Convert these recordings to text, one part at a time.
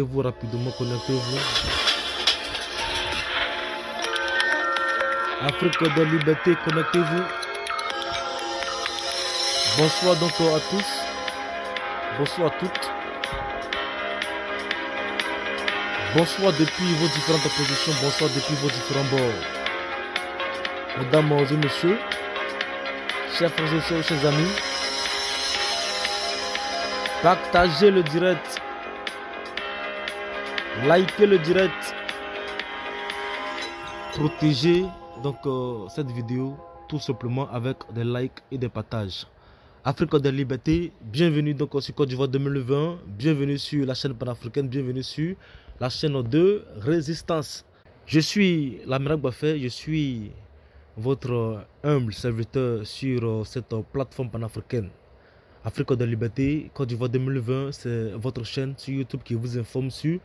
vous rapidement, connectez-vous. Afrique de liberté, connectez-vous. Bonsoir donc à tous. Bonsoir toutes. Bonsoir depuis vos différentes positions, bonsoir depuis vos différents bords. Mesdames et messieurs, chers frères et chers amis, partagez le direct likez le direct, protégez donc euh, cette vidéo tout simplement avec des likes et des partages. Afrique de liberté, bienvenue donc sur Côte d'Ivoire 2020, bienvenue sur la chaîne panafricaine, bienvenue sur la chaîne 2 Résistance. Je suis l'amiral Bafé, je suis votre humble serviteur sur euh, cette plateforme panafricaine. Afrique de liberté, Côte d'Ivoire 2020, c'est votre chaîne sur YouTube qui vous informe sur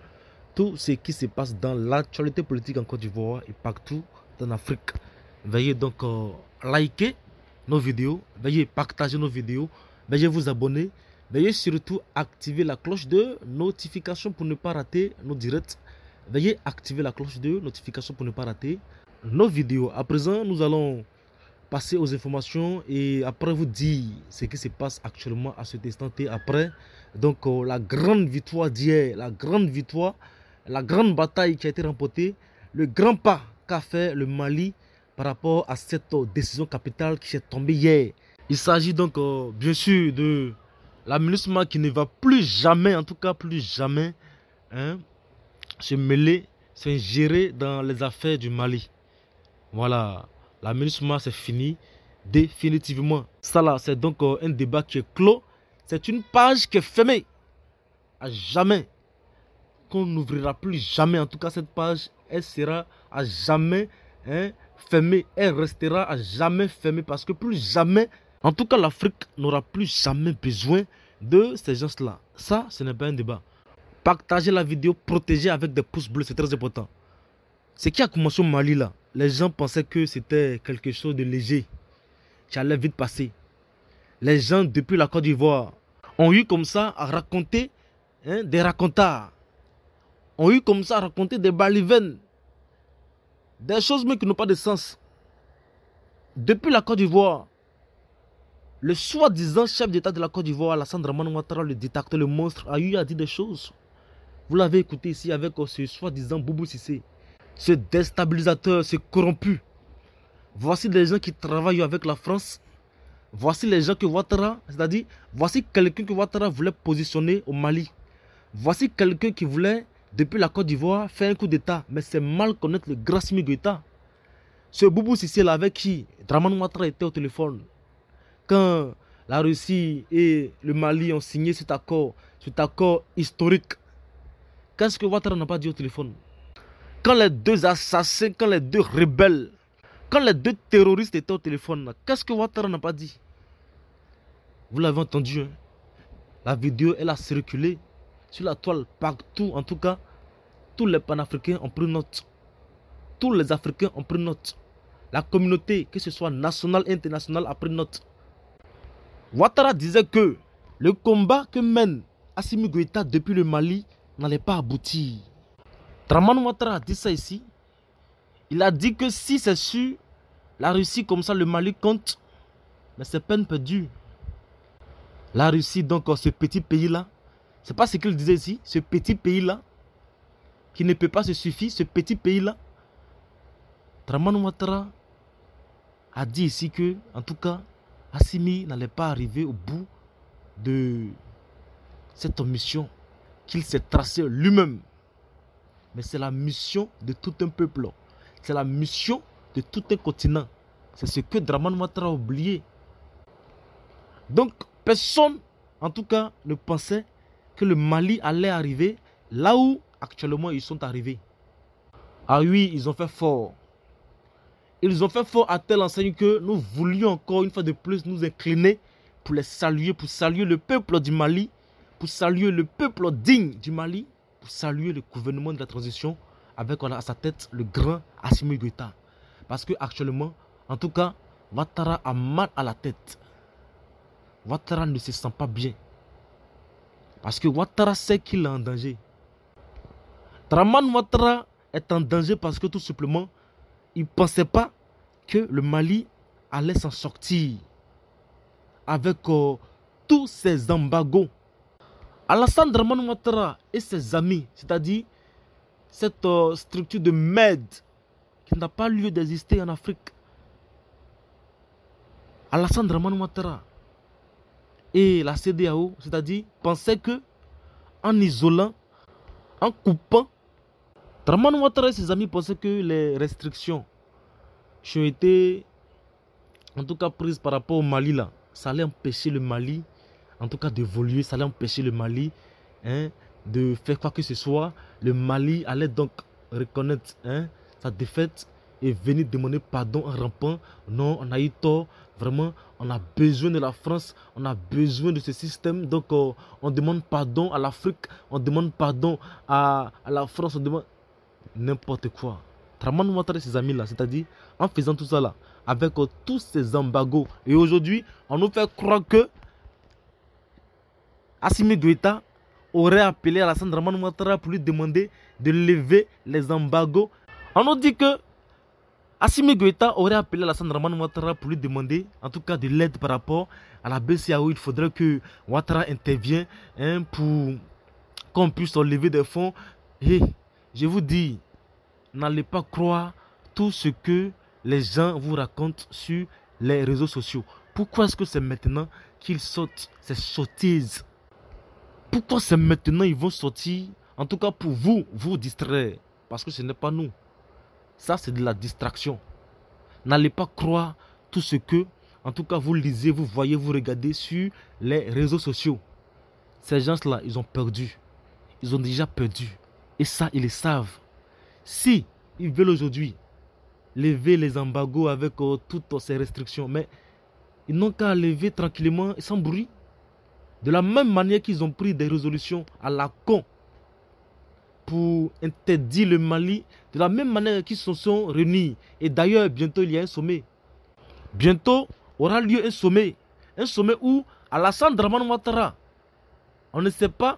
tout ce qui se passe dans l'actualité politique en Côte d'Ivoire et partout en Afrique. Veuillez donc euh, liker nos vidéos, veuillez partager nos vidéos, veuillez vous abonner, veuillez surtout activer la cloche de notification pour ne pas rater nos directs. Veuillez activer la cloche de notification pour ne pas rater nos vidéos. À présent, nous allons passer aux informations et après vous dire ce qui se passe actuellement à ce instant T après donc euh, la grande victoire d'hier, la grande victoire la grande bataille qui a été remportée, le grand pas qu'a fait le Mali par rapport à cette euh, décision capitale qui s'est tombée hier. Il s'agit donc euh, bien sûr de la MINUSMA qui ne va plus jamais, en tout cas plus jamais, hein, se mêler, s'ingérer dans les affaires du Mali. Voilà, la MINUSMA c'est fini définitivement. Ça là, c'est donc euh, un débat qui est clos. C'est une page qui est fermée à jamais qu'on n'ouvrira plus jamais. En tout cas, cette page, elle sera à jamais hein, fermée. Elle restera à jamais fermée parce que plus jamais, en tout cas, l'Afrique n'aura plus jamais besoin de ces gens-là. Ça, ce n'est pas un débat. Partagez la vidéo, protégez avec des pouces bleus, c'est très important. Ce qui a commencé au Mali, là, les gens pensaient que c'était quelque chose de léger. Qui allait vite passer. Les gens, depuis la Côte d'Ivoire, ont eu comme ça à raconter hein, des racontars ont eu comme ça à raconter des balivernes, des choses mais qui n'ont pas de sens. Depuis la Côte d'Ivoire, le soi-disant chef d'État de la Côte d'Ivoire, Alassane Draman Ouattara, le détecteur, le monstre, a eu à dire des choses. Vous l'avez écouté ici avec oh, ce soi-disant Boubou Sissé, ce déstabilisateur, ce corrompu. Voici des gens qui travaillent avec la France. Voici les gens que Ouattara, c'est-à-dire, voici quelqu'un que Ouattara voulait positionner au Mali. Voici quelqu'un qui voulait depuis la Côte d'Ivoire, fait un coup d'État. Mais c'est mal connaître le Grasmi l'État. Ce Boubou Sissé là avec qui Draman Ouattara était au téléphone. Quand la Russie et le Mali ont signé cet accord, cet accord historique, qu'est-ce que Ouattara n'a pas dit au téléphone Quand les deux assassins, quand les deux rebelles, quand les deux terroristes étaient au téléphone, qu'est-ce que Ouattara n'a pas dit Vous l'avez entendu, hein? la vidéo, elle a circulé sur la toile, partout, en tout cas, tous les panafricains ont pris note. Tous les Africains ont pris note. La communauté, que ce soit nationale internationale, a pris note. Ouattara disait que le combat que mène Assimi Goïta depuis le Mali n'allait pas aboutir. Traman Ouattara dit ça ici. Il a dit que si c'est sûr, la Russie comme ça, le Mali compte, mais c'est peine perdue. La Russie, donc, oh, ce petit pays-là, c'est pas ce qu'il disait ici, ce petit pays-là, qui ne peut pas se suffire, ce petit pays-là. Draman Ouattara a dit ici que, en tout cas, Assimi n'allait pas arriver au bout de cette mission qu'il s'est tracée lui-même. Mais c'est la mission de tout un peuple. C'est la mission de tout un continent. C'est ce que Draman Ouattara a oublié. Donc, personne, en tout cas, ne pensait que le Mali allait arriver là où actuellement ils sont arrivés. Ah oui, ils ont fait fort. Ils ont fait fort à tel enseigne que nous voulions encore une fois de plus nous incliner pour les saluer, pour saluer le peuple du Mali, pour saluer le peuple digne du Mali, pour saluer le gouvernement de la transition avec à sa tête le grand Assimi Goïta. Parce que actuellement, en tout cas, Ouattara a mal à la tête. Ouattara ne se sent pas bien. Parce que Ouattara sait qu'il est en danger. Draman Ouattara est en danger parce que tout simplement, il ne pensait pas que le Mali allait s'en sortir avec euh, tous ses embargos. Alassane Draman Ouattara et ses amis, c'est-à-dire cette euh, structure de MED qui n'a pas lieu d'exister en Afrique. Alassane Draman Ouattara et la CDAO, c'est-à-dire, penser que en isolant, en coupant, Draman Ouattara et ses amis pensaient que les restrictions qui ont été, en tout cas, prises par rapport au Mali, là, ça allait empêcher le Mali, en tout cas, d'évoluer, ça allait empêcher le Mali hein, de faire quoi que ce soit. Le Mali allait donc reconnaître hein, sa défaite et venir demander pardon en rampant. Non, on a eu tort. Vraiment, on a besoin de la France, on a besoin de ce système. Donc, euh, on demande pardon à l'Afrique, on demande pardon à, la France, on demande n'importe quoi. Traman Ouattara et ses amis là, c'est-à-dire en faisant tout ça là, avec euh, tous ces embargos. Et aujourd'hui, on nous fait croire que Assimi Guetta aurait appelé Alassane Draman Ouattara pour lui demander de lever les embargos. On nous dit que Assimi Goïta aurait appelé Alassane Raman Ouattara pour lui demander, en tout cas, de l'aide par rapport à la BCAO. il faudrait que Ouattara intervienne hein, pour qu'on puisse enlever des fonds. Et eh, je vous dis, n'allez pas croire tout ce que les gens vous racontent sur les réseaux sociaux. Pourquoi est-ce que c'est maintenant qu'ils sortent ces sottises Pourquoi c'est maintenant ils vont sortir En tout cas, pour vous, vous distraire. Parce que ce n'est pas nous. Ça, c'est de la distraction. N'allez pas croire tout ce que, en tout cas, vous lisez, vous voyez, vous regardez sur les réseaux sociaux. Ces gens-là, ils ont perdu. Ils ont déjà perdu. Et ça, ils le savent. Si ils veulent aujourd'hui lever les embargos avec euh, toutes ces restrictions, mais ils n'ont qu'à lever tranquillement, et sans bruit. De la même manière qu'ils ont pris des résolutions à la con pour interdire le Mali de la même manière qu'ils se sont réunis. Et d'ailleurs, bientôt, il y a un sommet. Bientôt aura lieu un sommet. Un sommet où Alassane Draman Ouattara, on ne sait pas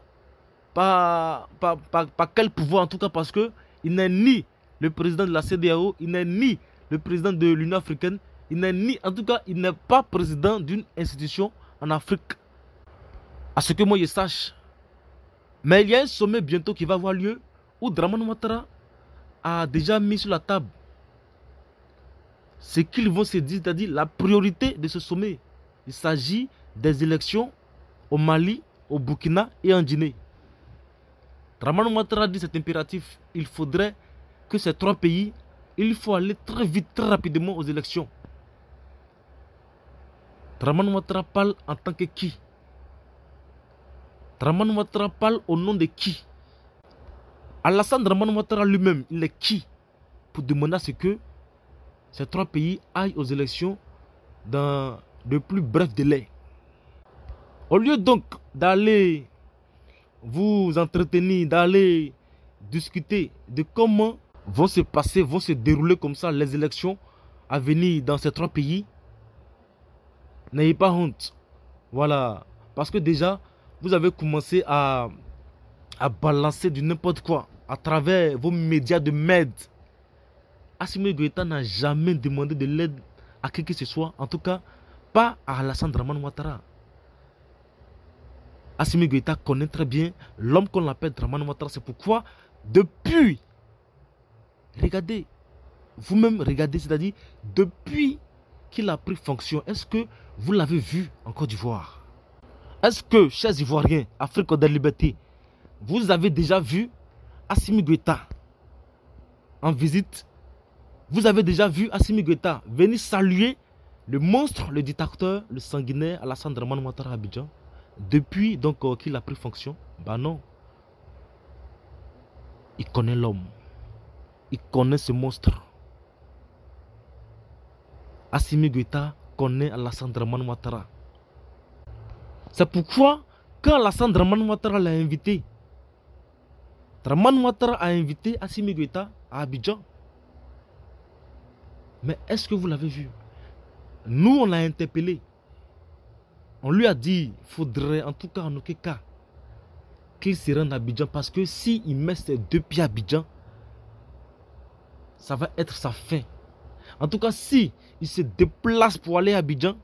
par, quel pouvoir, en tout cas parce que il n'est ni le président de la CDAO, il n'est ni le président de l'Union africaine, il n'est ni, en tout cas, il n'est pas président d'une institution en Afrique. À ce que moi je sache. Mais il y a un sommet bientôt qui va avoir lieu où Draman Ouattara a déjà mis sur la table ce qu'ils vont se dire, c'est-à-dire la priorité de ce sommet. Il s'agit des élections au Mali, au Burkina et en Guinée. Draman Ouattara dit cet impératif, il faudrait que ces trois pays, il faut aller très vite, très rapidement aux élections. Draman Ouattara parle en tant que qui Draman Ouattara parle au nom de qui Alassane Draman Ouattara lui-même, il est qui Pour demander à ce que ces trois pays aillent aux élections dans le plus bref délai. Au lieu donc d'aller vous entretenir, d'aller discuter de comment vont se passer, vont se dérouler comme ça les élections à venir dans ces trois pays, n'ayez pas honte. Voilà. Parce que déjà, vous avez commencé à, balancer du n'importe quoi à travers vos médias de merde. Assimi Goïta n'a jamais demandé de l'aide à qui que ce soit, en tout cas pas à Alassane Draman Ouattara. Assimi Goïta connaît très bien l'homme qu'on appelle Draman Ouattara. C'est pourquoi, depuis, regardez, vous-même regardez, c'est-à-dire depuis qu'il a pris fonction, est-ce que vous l'avez vu en Côte d'Ivoire est-ce que, chers Ivoiriens, Afrique de liberté, vous avez déjà vu Assimi Guetta en visite Vous avez déjà vu Assimi Guetta venir saluer le monstre, le dictateur, le sanguinaire Alassane Draman Ouattara Abidjan depuis euh, qu'il a pris fonction Ben non. Il connaît l'homme. Il connaît ce monstre. Assimi Guetta connaît Alassane Draman Ouattara. C'est pourquoi, quand l'assassin Draman Ouattara l'a invité, Draman Ouattara a invité Assimi à Abidjan. Mais est-ce que vous l'avez vu Nous, on l'a interpellé. On lui a dit, il faudrait, en tout cas en aucun cas, qu'il se rende à Abidjan. Parce que s'il il met ses deux pieds à Abidjan, ça va être sa fin. En tout cas, si il se déplace pour aller à Abidjan,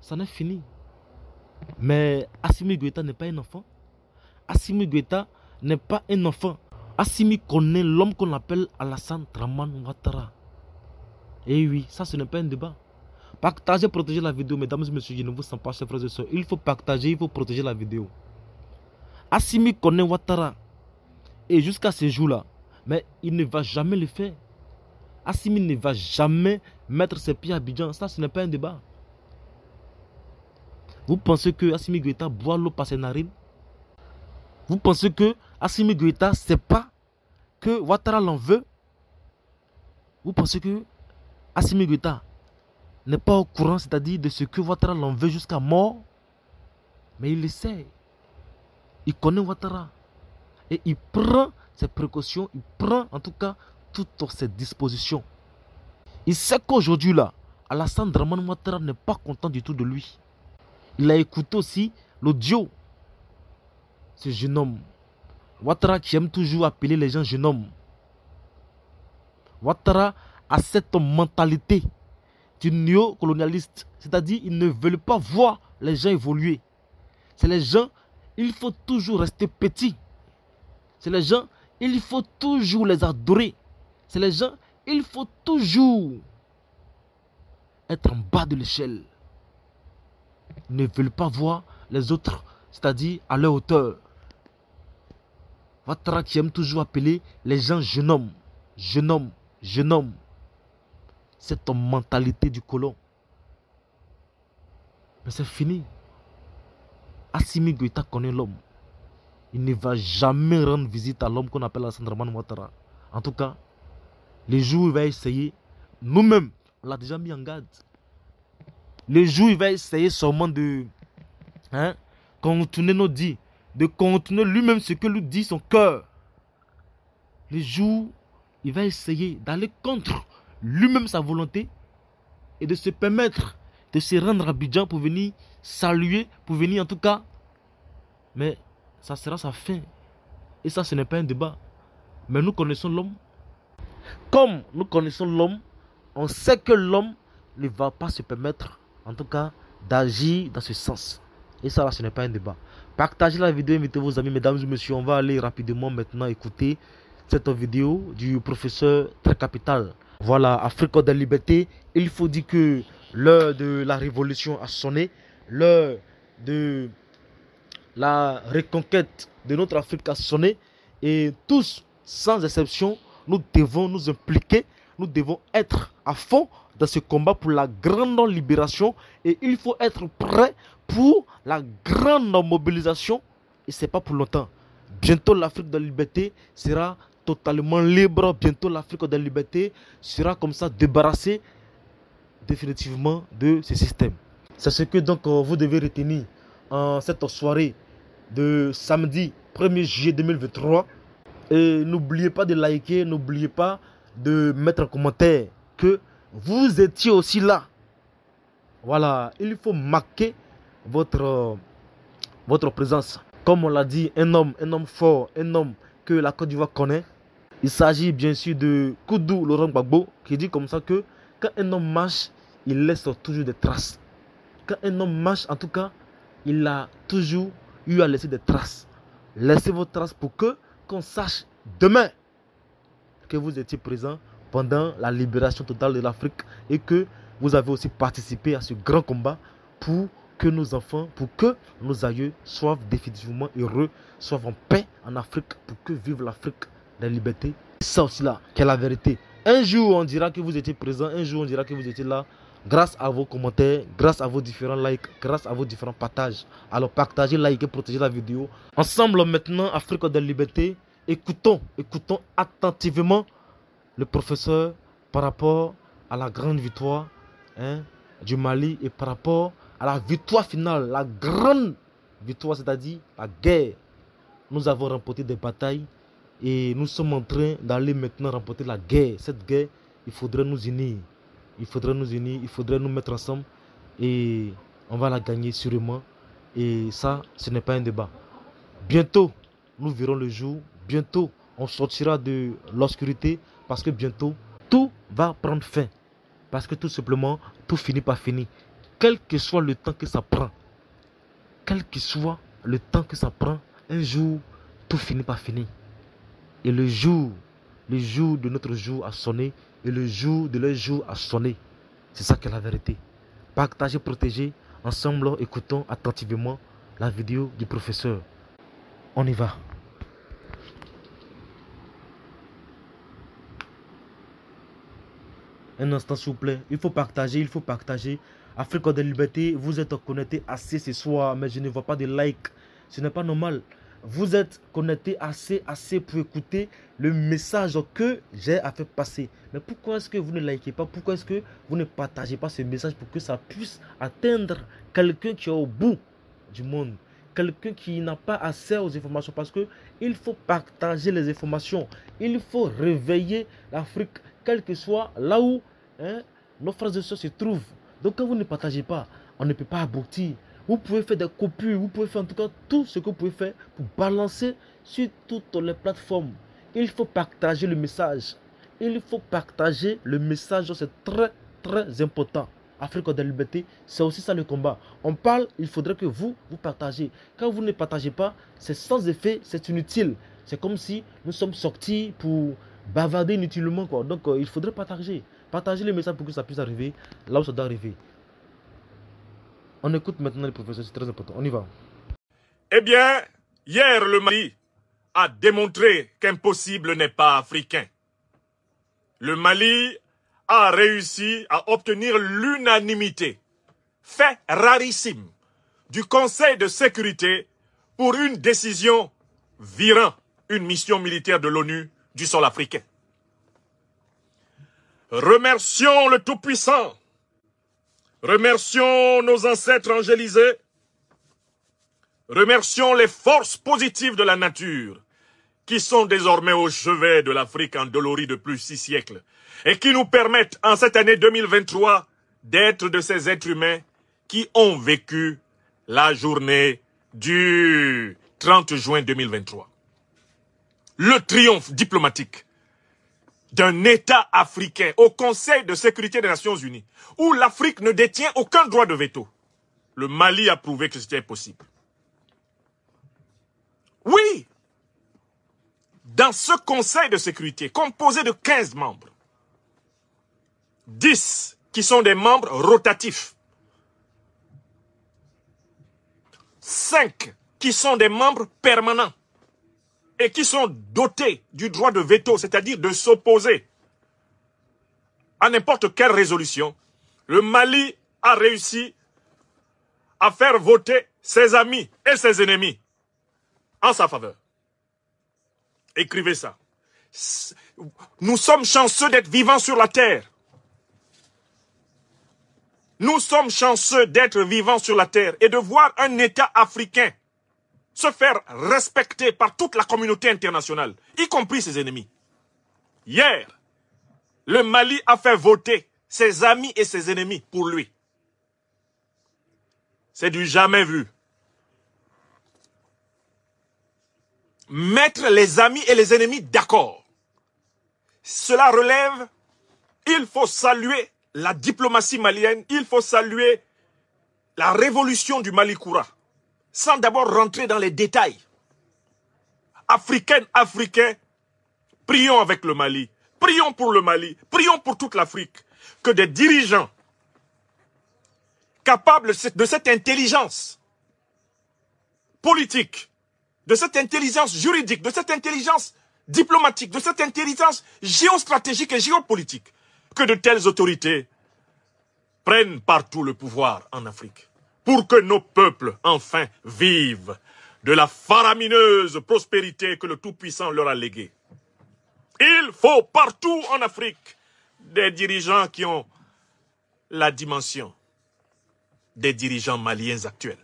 ça n'est fini. Mais Assimi Guetta n'est pas un enfant. Assimi Guetta n'est pas un enfant. Assimi connaît l'homme qu'on appelle Alassane Traman Ouattara. Et eh oui, ça ce n'est pas un débat. Partagez, protégez la vidéo, mesdames et messieurs, je ne vous sens pas, chers frères et Il faut partager, il faut protéger la vidéo. Assimi connaît Ouattara. Et jusqu'à ce jour là mais il ne va jamais le faire. Assimi ne va jamais mettre ses pieds à Bidjan Ça, ce n'est pas un débat. Vous pensez que Assimi Goïta boit l'eau par ses narines Vous pensez que Assimi Goïta ne sait pas que Ouattara l'en veut Vous pensez que Assimi Goïta n'est pas au courant, c'est-à-dire de ce que Ouattara l'en veut jusqu'à mort Mais il le sait. Il connaît Ouattara. Et il prend ses précautions, il prend en tout cas toutes ses dispositions. Il sait qu'aujourd'hui là, Alassane Draman Ouattara n'est pas content du tout de lui. Il a écouté aussi l'audio. Ce jeune homme. Ouattara qui aime toujours appeler les gens jeune homme. Ouattara a cette mentalité du néocolonialiste. C'est-à-dire, ils ne veulent pas voir les gens évoluer. C'est les gens, il faut toujours rester petit. C'est les gens, il faut toujours les adorer. C'est les gens, il faut toujours être en bas de l'échelle ne veulent pas voir les autres, c'est-à-dire à leur hauteur. votre qui aime toujours appeler les gens homme »,« jeune homme »,« jeune homme ». C'est ton mentalité du colon. Mais c'est fini. Assimi Goïta connaît l'homme. Il ne va jamais rendre visite à l'homme qu'on appelle Asandraman Ouattara. En tout cas, les jours où il va essayer, nous-mêmes, on l'a déjà mis en garde. Le jour, il va essayer seulement de hein, contourner nos dits, de contourner lui-même ce que lui dit son cœur. Le jour, il va essayer d'aller contre lui-même sa volonté et de se permettre de se rendre à Bidjan pour venir saluer, pour venir en tout cas. Mais ça sera sa fin. Et ça, ce n'est pas un débat. Mais nous connaissons l'homme. Comme nous connaissons l'homme, on sait que l'homme ne va pas se permettre en tout cas, d'agir dans ce sens. Et ça, ce n'est pas un débat. Partagez la vidéo, invitez vos amis, mesdames et messieurs. On va aller rapidement maintenant écouter cette vidéo du professeur Très Capital. Voilà, Afrique de la liberté, il faut dire que l'heure de la révolution a sonné, l'heure de la reconquête de notre Afrique a sonné et tous, sans exception, nous devons nous impliquer, nous devons être à fond dans ce combat pour la grande libération et il faut être prêt pour la grande mobilisation et c'est pas pour longtemps. Bientôt l'Afrique de la liberté sera totalement libre, bientôt l'Afrique de la liberté sera comme ça débarrassée définitivement de ce système. C'est ce que donc euh, vous devez retenir en cette soirée de samedi 1er juillet 2023. Et n'oubliez pas de liker, n'oubliez pas de mettre un commentaire que vous étiez aussi là. Voilà, il faut marquer votre, votre présence. Comme on l'a dit, un homme, un homme fort, un homme que la Côte d'Ivoire connaît. Il s'agit bien sûr de Koudou Laurent Gbagbo qui dit comme ça que quand un homme marche, il laisse toujours des traces. Quand un homme marche, en tout cas, il a toujours eu à laisser des traces. Laissez vos traces pour que qu'on sache demain que vous étiez présent pendant la libération totale de l'Afrique et que vous avez aussi participé à ce grand combat pour que nos enfants, pour que nos aïeux soient définitivement heureux, soient en paix en Afrique, pour que vive l'Afrique la liberté. Ça aussi là, qu'est la vérité. Un jour on dira que vous étiez présent, un jour on dira que vous étiez là, grâce à vos commentaires, grâce à vos différents likes, grâce à vos différents partages. Alors partagez, likez, protégez la vidéo. Ensemble maintenant, Afrique de la liberté, écoutons, écoutons attentivement le professeur par rapport à la grande victoire hein, du Mali et par rapport à la victoire finale, la grande victoire, c'est-à-dire la guerre. Nous avons remporté des batailles et nous sommes en train d'aller maintenant remporter la guerre. Cette guerre, il faudrait nous unir. Il faudrait nous unir, il faudrait nous mettre ensemble et on va la gagner sûrement. Et ça, ce n'est pas un débat. Bientôt, nous verrons le jour. Bientôt, on sortira de l'obscurité parce que bientôt, tout va prendre fin. Parce que tout simplement, tout finit par finir. Quel que soit le temps que ça prend. Quel que soit le temps que ça prend. Un jour, tout finit par finir. Et le jour, le jour de notre jour a sonné. Et le jour de leur jour a sonné. C'est ça que la vérité. Partagez, protégez. Ensemble, écoutons attentivement la vidéo du professeur. On y va. Un instant, s'il vous plaît. Il faut partager, il faut partager. Afrique de liberté, vous êtes connecté assez ce soir, mais je ne vois pas de like. Ce n'est pas normal. Vous êtes connecté assez, assez pour écouter le message que j'ai à faire passer. Mais pourquoi est-ce que vous ne likez pas Pourquoi est-ce que vous ne partagez pas ce message pour que ça puisse atteindre quelqu'un qui est au bout du monde quelqu'un qui n'a pas accès aux informations parce que il faut partager les informations. Il faut réveiller l'Afrique, quel que soit là où Hein? nos phrases et sœurs se trouvent. Donc quand vous ne partagez pas, on ne peut pas aboutir. Vous pouvez faire des copies, vous pouvez faire en tout cas tout ce que vous pouvez faire pour balancer sur toutes les plateformes. Il faut partager le message. Il faut partager le message, c'est très très important. Afrique de la liberté, c'est aussi ça le combat. On parle, il faudrait que vous, vous partagez. Quand vous ne partagez pas, c'est sans effet, c'est inutile. C'est comme si nous sommes sortis pour bavarder inutilement. Quoi. Donc, euh, il faudrait partager. Partagez le message pour que ça puisse arriver là où ça doit arriver. On écoute maintenant les professeurs, c'est très important. On y va. Eh bien, hier, le Mali a démontré qu'impossible n'est pas africain. Le Mali a réussi à obtenir l'unanimité, fait rarissime, du Conseil de sécurité pour une décision virant une mission militaire de l'ONU du sol africain. Remercions le Tout-Puissant. Remercions nos ancêtres angélisés. Remercions les forces positives de la nature qui sont désormais au chevet de l'Afrique endolorie de six siècles et qui nous permettent en cette année 2023 d'être de ces êtres humains qui ont vécu la journée du 30 juin 2023. Le triomphe diplomatique d'un État africain au Conseil de sécurité des Nations Unies, où l'Afrique ne détient aucun droit de veto, le Mali a prouvé que c'était possible. Oui, dans ce Conseil de sécurité, composé de 15 membres, 10 qui sont des membres rotatifs, 5 qui sont des membres permanents, et qui sont dotés du droit de veto, c'est-à-dire de s'opposer à n'importe quelle résolution, le Mali a réussi à faire voter ses amis et ses ennemis en sa faveur. Écrivez ça. Nous sommes chanceux d'être vivants sur la terre. Nous sommes chanceux d'être vivants sur la terre et de voir un État africain se faire respecter par toute la communauté internationale, y compris ses ennemis. Hier, le Mali a fait voter ses amis et ses ennemis pour lui. C'est du jamais vu. Mettre les amis et les ennemis d'accord. Cela relève, il faut saluer la diplomatie malienne, il faut saluer la révolution du Mali Koura sans d'abord rentrer dans les détails. Africaines, Africains, prions avec le Mali, prions pour le Mali, prions pour toute l'Afrique, que des dirigeants capables de cette intelligence politique, de cette intelligence juridique, de cette intelligence diplomatique, de cette intelligence géostratégique et géopolitique, que de telles autorités prennent partout le pouvoir en Afrique pour que nos peuples enfin vivent de la faramineuse prospérité que le Tout-Puissant leur a léguée. Il faut partout en Afrique des dirigeants qui ont la dimension des dirigeants maliens actuels.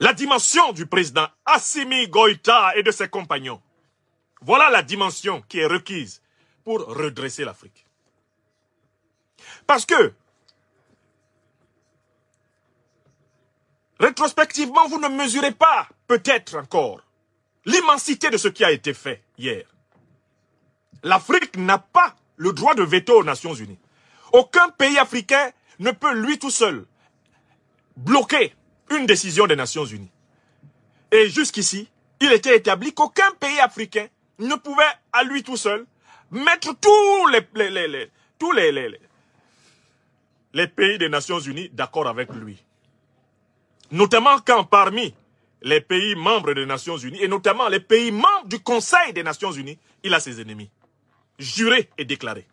La dimension du président Assimi Goïta et de ses compagnons. Voilà la dimension qui est requise pour redresser l'Afrique. Parce que Rétrospectivement, vous ne mesurez pas, peut-être encore, l'immensité de ce qui a été fait hier. L'Afrique n'a pas le droit de veto aux Nations Unies. Aucun pays africain ne peut, lui tout seul, bloquer une décision des Nations Unies. Et jusqu'ici, il était établi qu'aucun pays africain ne pouvait, à lui tout seul, mettre tous les, tous les, les pays des Nations Unies d'accord avec lui notamment quand parmi les pays membres des Nations Unies, et notamment les pays membres du Conseil des Nations Unies, il a ses ennemis, jurés et déclarés.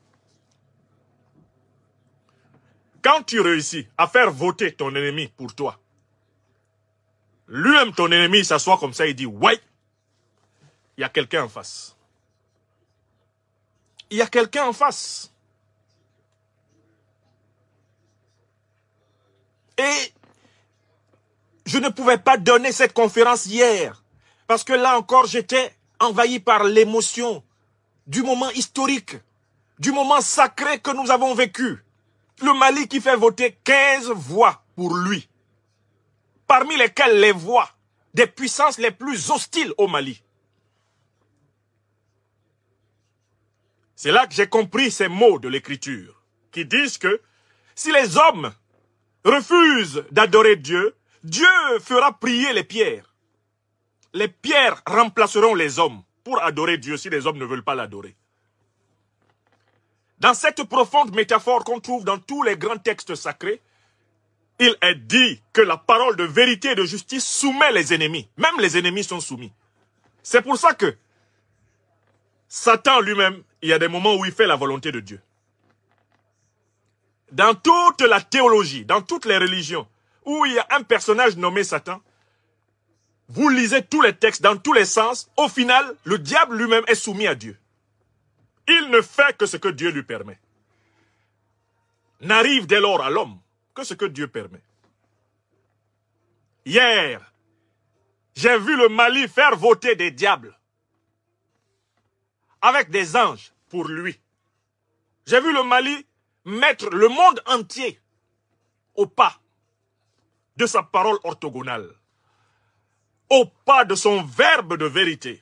Quand tu réussis à faire voter ton ennemi pour toi, lui-même ton ennemi s'assoit comme ça et dit, ouais, il y a quelqu'un en face. Il y a quelqu'un en face. Et je ne pouvais pas donner cette conférence hier, parce que là encore, j'étais envahi par l'émotion du moment historique, du moment sacré que nous avons vécu. Le Mali qui fait voter 15 voix pour lui, parmi lesquelles les voix des puissances les plus hostiles au Mali. C'est là que j'ai compris ces mots de l'écriture qui disent que si les hommes refusent d'adorer Dieu, Dieu fera prier les pierres. Les pierres remplaceront les hommes pour adorer Dieu si les hommes ne veulent pas l'adorer. Dans cette profonde métaphore qu'on trouve dans tous les grands textes sacrés, il est dit que la parole de vérité et de justice soumet les ennemis. Même les ennemis sont soumis. C'est pour ça que Satan lui-même, il y a des moments où il fait la volonté de Dieu. Dans toute la théologie, dans toutes les religions, où il y a un personnage nommé Satan, vous lisez tous les textes dans tous les sens, au final, le diable lui-même est soumis à Dieu. Il ne fait que ce que Dieu lui permet. N'arrive dès lors à l'homme que ce que Dieu permet. Hier, j'ai vu le Mali faire voter des diables avec des anges pour lui. J'ai vu le Mali mettre le monde entier au pas de sa parole orthogonale, au pas de son verbe de vérité.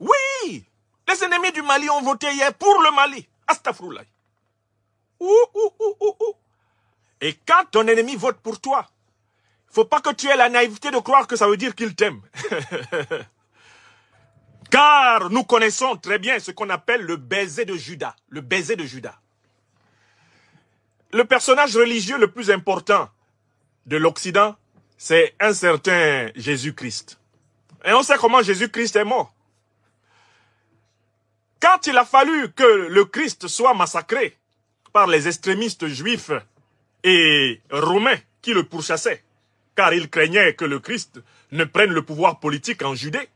Oui, les ennemis du Mali ont voté hier pour le Mali. Astafroulaï. Ouh, ouh, Et quand ton ennemi vote pour toi, faut pas que tu aies la naïveté de croire que ça veut dire qu'il t'aime. Car nous connaissons très bien ce qu'on appelle le baiser de Judas, le baiser de Judas le personnage religieux le plus important de l'Occident, c'est un certain Jésus-Christ. Et on sait comment Jésus-Christ est mort. Quand il a fallu que le Christ soit massacré par les extrémistes juifs et romains qui le pourchassaient, car ils craignaient que le Christ ne prenne le pouvoir politique en Judée,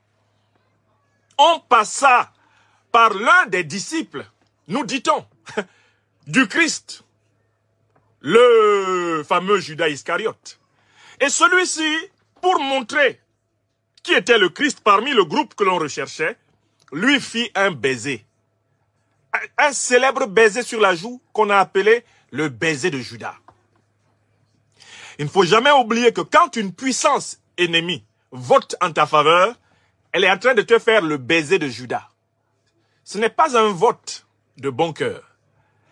on passa par l'un des disciples, nous dit-on, du Christ, le fameux Judas Iscariote. Et celui-ci, pour montrer qui était le Christ parmi le groupe que l'on recherchait, lui fit un baiser. Un, célèbre baiser sur la joue qu'on a appelé le baiser de Judas. Il ne faut jamais oublier que quand une puissance ennemie vote en ta faveur, elle est en train de te faire le baiser de Judas. Ce n'est pas un vote de bon cœur.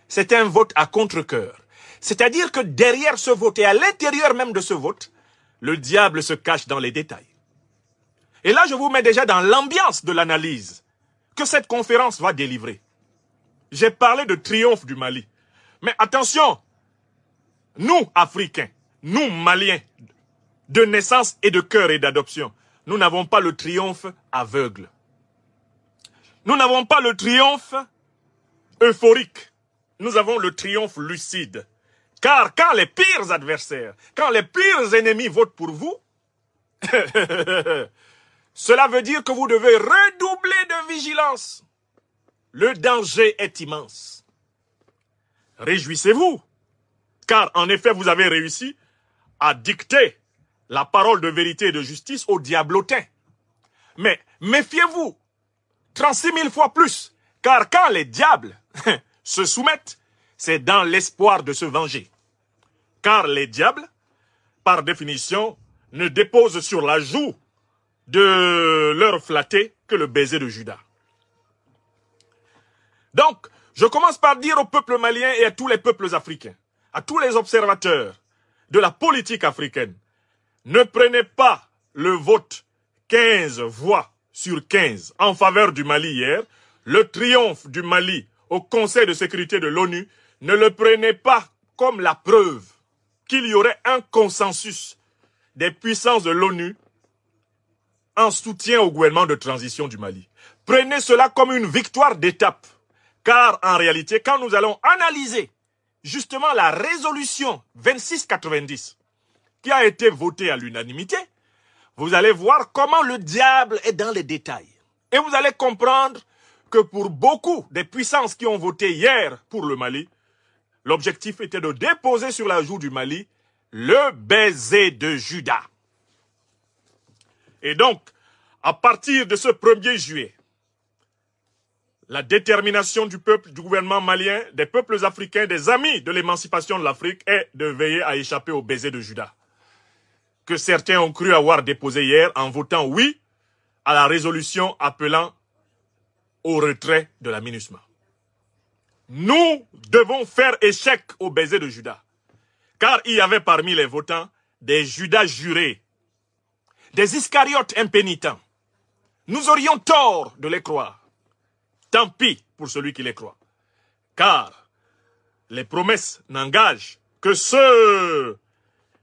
C'est un vote à contre-cœur. C'est-à-dire que derrière ce vote et à l'intérieur même de ce vote, le diable se cache dans les détails. Et là, je vous mets déjà dans l'ambiance de l'analyse que cette conférence va délivrer. J'ai parlé de triomphe du Mali. Mais attention, nous, Africains, nous, Maliens, de naissance et de cœur et d'adoption, nous n'avons pas le triomphe aveugle. Nous n'avons pas le triomphe euphorique. Nous avons le triomphe lucide. Car quand les pires adversaires, quand les pires ennemis votent pour vous, cela veut dire que vous devez redoubler de vigilance. Le danger est immense. Réjouissez-vous, car en effet vous avez réussi à dicter la parole de vérité et de justice aux diablotins. Mais méfiez-vous, 36 000 fois plus, car quand les diables se soumettent, c'est dans l'espoir de se venger. Car les diables, par définition, ne déposent sur la joue de leur flatté que le baiser de Judas. Donc, je commence par dire au peuple malien et à tous les peuples africains, à tous les observateurs de la politique africaine, ne prenez pas le vote 15 voix sur 15 en faveur du Mali hier, le triomphe du Mali au Conseil de sécurité de l'ONU ne le prenez pas comme la preuve qu'il y aurait un consensus des puissances de l'ONU en soutien au gouvernement de transition du Mali. Prenez cela comme une victoire d'étape, car en réalité, quand nous allons analyser justement la résolution 2690 qui a été votée à l'unanimité, vous allez voir comment le diable est dans les détails. Et vous allez comprendre que pour beaucoup des puissances qui ont voté hier pour le Mali, L'objectif était de déposer sur la joue du Mali le baiser de Judas. Et donc, à partir de ce 1er juillet, la détermination du peuple, du gouvernement malien, des peuples africains, des amis de l'émancipation de l'Afrique est de veiller à échapper au baiser de Judas. Que certains ont cru avoir déposé hier en votant oui à la résolution appelant au retrait de la MINUSMA. Nous devons faire échec au baiser de Judas. Car il y avait parmi les votants des Judas jurés, des Iscariotes impénitents. Nous aurions tort de les croire. Tant pis pour celui qui les croit. Car les promesses n'engagent que ceux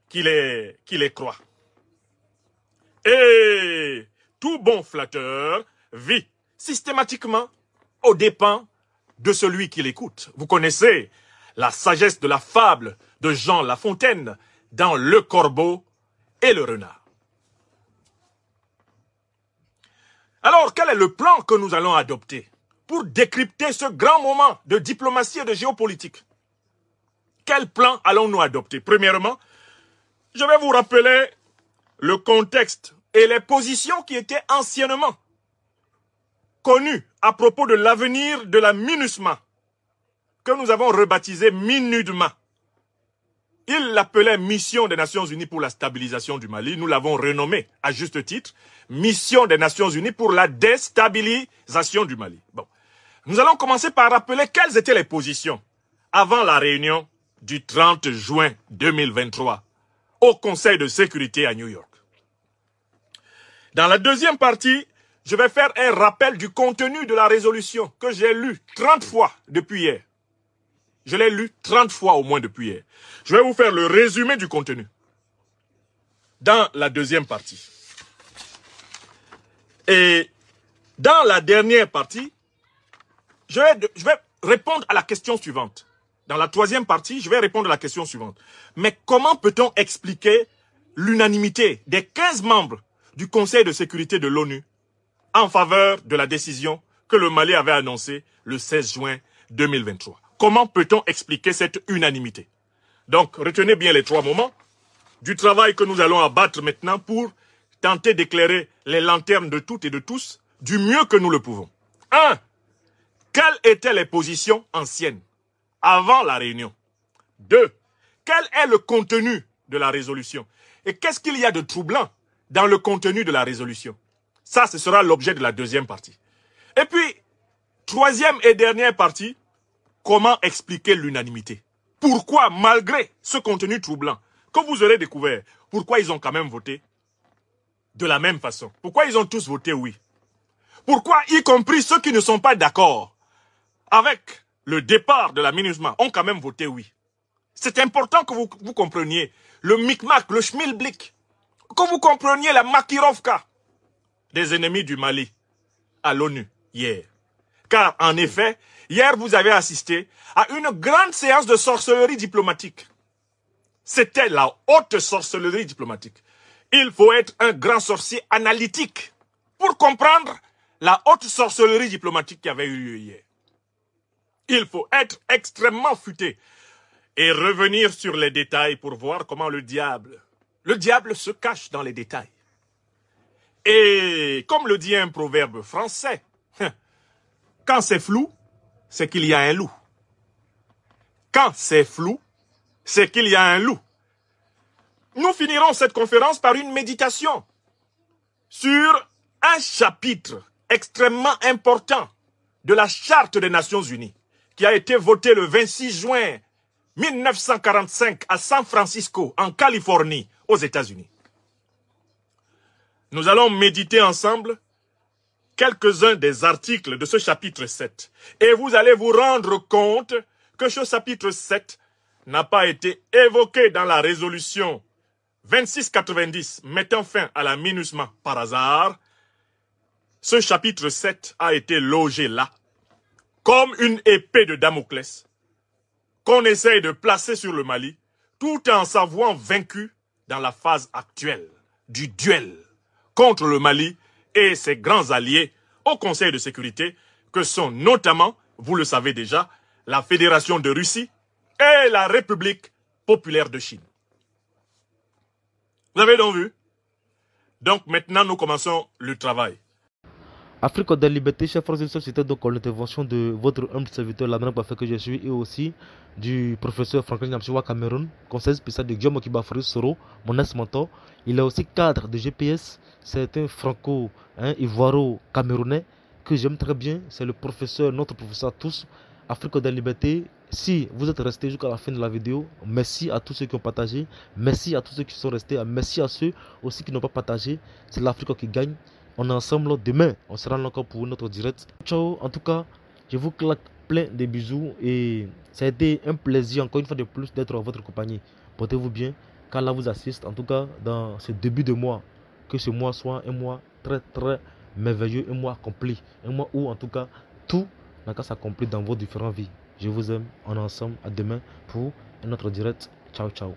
qui les, qui les croient. Et tout bon flatteur vit systématiquement aux dépens de celui qui l'écoute. Vous connaissez la sagesse de la fable de Jean Lafontaine dans Le Corbeau et le Renard. Alors, quel est le plan que nous allons adopter pour décrypter ce grand moment de diplomatie et de géopolitique Quel plan allons-nous adopter Premièrement, je vais vous rappeler le contexte et les positions qui étaient anciennement connu à propos de l'avenir de la MINUSMA, que nous avons rebaptisé MINUDMA. Il l'appelait Mission des Nations Unies pour la stabilisation du Mali. Nous l'avons renommé à juste titre, Mission des Nations Unies pour la déstabilisation du Mali. Bon. Nous allons commencer par rappeler quelles étaient les positions avant la réunion du 30 juin 2023 au Conseil de sécurité à New York. Dans la deuxième partie, je vais faire un rappel du contenu de la résolution que j'ai lu 30 fois depuis hier. Je l'ai lu 30 fois au moins depuis hier. Je vais vous faire le résumé du contenu dans la deuxième partie. Et dans la dernière partie, je vais, je vais répondre à la question suivante. Dans la troisième partie, je vais répondre à la question suivante. Mais comment peut-on expliquer l'unanimité des 15 membres du Conseil de sécurité de l'ONU en faveur de la décision que le Mali avait annoncée le 16 juin 2023. Comment peut-on expliquer cette unanimité Donc, retenez bien les trois moments du travail que nous allons abattre maintenant pour tenter d'éclairer les lanternes de toutes et de tous du mieux que nous le pouvons. 1. Quelles étaient les positions anciennes avant la réunion 2. Quel est le contenu de la résolution Et qu'est-ce qu'il y a de troublant dans le contenu de la résolution ça, ce sera l'objet de la deuxième partie. Et puis, troisième et dernière partie, comment expliquer l'unanimité Pourquoi, malgré ce contenu troublant que vous aurez découvert, pourquoi ils ont quand même voté de la même façon Pourquoi ils ont tous voté oui Pourquoi, y compris ceux qui ne sont pas d'accord avec le départ de la MINUSMA, ont quand même voté oui C'est important que vous, compreniez le micmac, le schmilblick, que vous compreniez la makirovka, des ennemis du Mali à l'ONU hier. Car en effet, hier vous avez assisté à une grande séance de sorcellerie diplomatique. C'était la haute sorcellerie diplomatique. Il faut être un grand sorcier analytique pour comprendre la haute sorcellerie diplomatique qui avait eu lieu hier. Il faut être extrêmement futé et revenir sur les détails pour voir comment le diable, le diable se cache dans les détails. Et comme le dit un proverbe français, quand c'est flou, c'est qu'il y a un loup. Quand c'est flou, c'est qu'il y a un loup. Nous finirons cette conférence par une méditation sur un chapitre extrêmement important de la Charte des Nations Unies qui a été votée le 26 juin 1945 à San Francisco, en Californie, aux États-Unis. Nous allons méditer ensemble quelques-uns des articles de ce chapitre 7. Et vous allez vous rendre compte que ce chapitre 7 n'a pas été évoqué dans la résolution 2690 mettant fin à la MINUSMA par hasard. Ce chapitre 7 a été logé là, comme une épée de Damoclès, qu'on essaye de placer sur le Mali, tout en s'avouant vaincu dans la phase actuelle du duel contre le Mali et ses grands alliés au Conseil de sécurité, que sont notamment, vous le savez déjà, la Fédération de Russie et la République populaire de Chine. Vous avez donc vu Donc maintenant, nous commençons le travail. Afrique de liberté, chers frères et sœurs, c'était donc l'intervention de votre humble serviteur, mère Bafé, que je suis, et aussi du professeur Franklin Namchiwa Cameroun, conseiller spécial de Guillaume Kibafru Soro, mon ex-mentor. Il est aussi cadre de GPS, c'est un franco un ivoiro-camerounais que j'aime très bien. C'est le professeur, notre professeur à tous, Afrique de liberté. Si vous êtes resté jusqu'à la fin de la vidéo, merci à tous ceux qui ont partagé, merci à tous ceux qui sont restés, merci à ceux aussi qui n'ont pas partagé. C'est l'Afrique qui gagne. On ensemble demain. On sera là encore pour notre direct. Ciao. En tout cas, je vous claque plein de bisous et ça a été un plaisir encore une fois de plus d'être en votre compagnie. Portez-vous bien. là, vous assiste. En tout cas, dans ce début de mois, que ce mois soit un mois très très merveilleux, un mois accompli, un mois où en tout cas tout n'a qu'à s'accomplir dans vos différentes vies. Je vous aime. On ensemble. À demain pour notre autre direct. Ciao ciao.